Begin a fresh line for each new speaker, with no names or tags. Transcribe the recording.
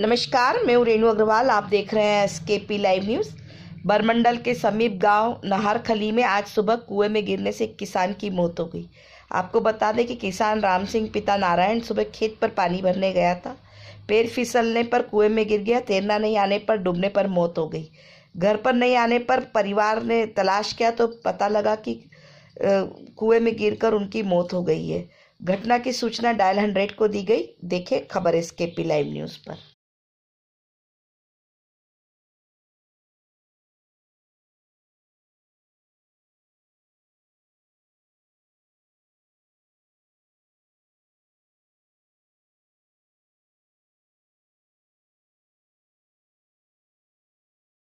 नमस्कार मैं हूँ रेणु अग्रवाल आप देख रहे हैं एस के पी लाइव न्यूज़ बरमंडल के समीप गांव खली में आज सुबह कुएं में गिरने से एक किसान की मौत हो गई आपको बता दें कि किसान राम सिंह पिता नारायण सुबह खेत पर पानी भरने गया था पैर फिसलने पर कुएं में गिर गया तैरना नहीं आने पर डूबने पर मौत हो गई घर पर नहीं आने पर परिवार ने तलाश किया तो पता लगा कि कुएं में गिरकर उनकी मौत हो गई है घटना की सूचना डायल हंड्रेड को दी गई देखें खबर एस के पी लाइव न्यूज़ पर